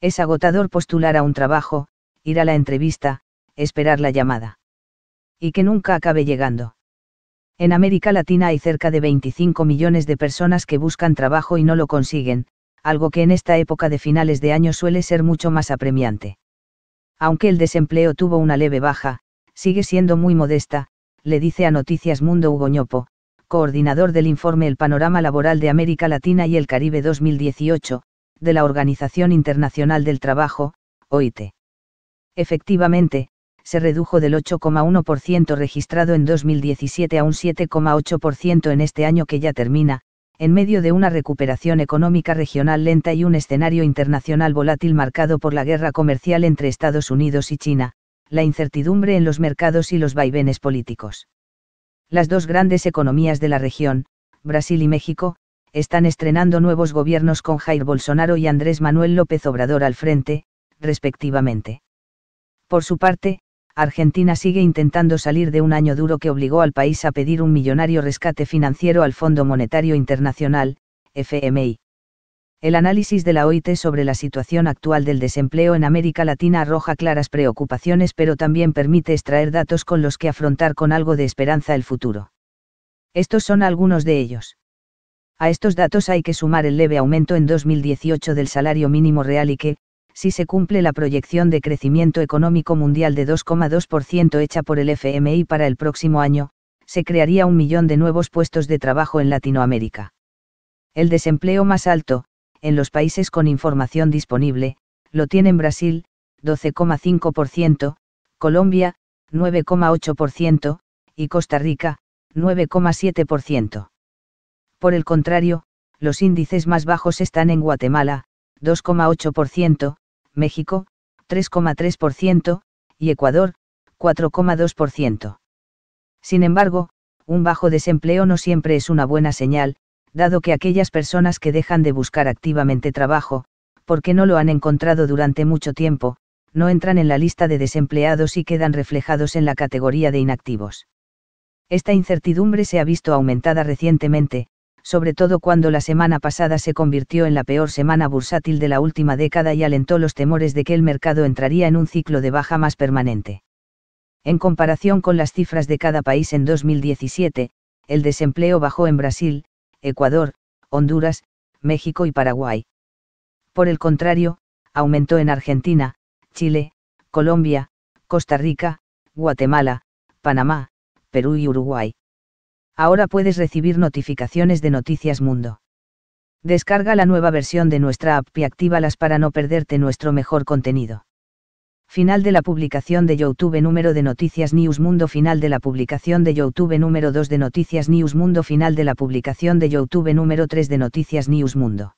Es agotador postular a un trabajo, ir a la entrevista, esperar la llamada. Y que nunca acabe llegando. En América Latina hay cerca de 25 millones de personas que buscan trabajo y no lo consiguen, algo que en esta época de finales de año suele ser mucho más apremiante. Aunque el desempleo tuvo una leve baja, sigue siendo muy modesta, le dice a Noticias Mundo Hugo coordinador del informe El Panorama Laboral de América Latina y el Caribe 2018, de la Organización Internacional del Trabajo, OIT. Efectivamente, se redujo del 8,1% registrado en 2017 a un 7,8% en este año que ya termina, en medio de una recuperación económica regional lenta y un escenario internacional volátil marcado por la guerra comercial entre Estados Unidos y China, la incertidumbre en los mercados y los vaivenes políticos. Las dos grandes economías de la región, Brasil y México, están estrenando nuevos gobiernos con Jair Bolsonaro y Andrés Manuel López Obrador al frente, respectivamente. Por su parte, Argentina sigue intentando salir de un año duro que obligó al país a pedir un millonario rescate financiero al Fondo Monetario Internacional, FMI. El análisis de la OIT sobre la situación actual del desempleo en América Latina arroja claras preocupaciones pero también permite extraer datos con los que afrontar con algo de esperanza el futuro. Estos son algunos de ellos. A estos datos hay que sumar el leve aumento en 2018 del salario mínimo real y que, si se cumple la proyección de crecimiento económico mundial de 2,2% hecha por el FMI para el próximo año, se crearía un millón de nuevos puestos de trabajo en Latinoamérica. El desempleo más alto, en los países con información disponible, lo tienen Brasil, 12,5%, Colombia, 9,8%, y Costa Rica, 9,7%. Por el contrario, los índices más bajos están en Guatemala, 2,8%, México, 3,3%, y Ecuador, 4,2%. Sin embargo, un bajo desempleo no siempre es una buena señal, dado que aquellas personas que dejan de buscar activamente trabajo, porque no lo han encontrado durante mucho tiempo, no entran en la lista de desempleados y quedan reflejados en la categoría de inactivos. Esta incertidumbre se ha visto aumentada recientemente, sobre todo cuando la semana pasada se convirtió en la peor semana bursátil de la última década y alentó los temores de que el mercado entraría en un ciclo de baja más permanente. En comparación con las cifras de cada país en 2017, el desempleo bajó en Brasil, Ecuador, Honduras, México y Paraguay. Por el contrario, aumentó en Argentina, Chile, Colombia, Costa Rica, Guatemala, Panamá, Perú y Uruguay ahora puedes recibir notificaciones de Noticias Mundo. Descarga la nueva versión de nuestra app y actívalas para no perderte nuestro mejor contenido. Final de la publicación de YouTube número de Noticias News Mundo Final de la publicación de YouTube número 2 de Noticias News Mundo Final de la publicación de YouTube número 3 de Noticias News Mundo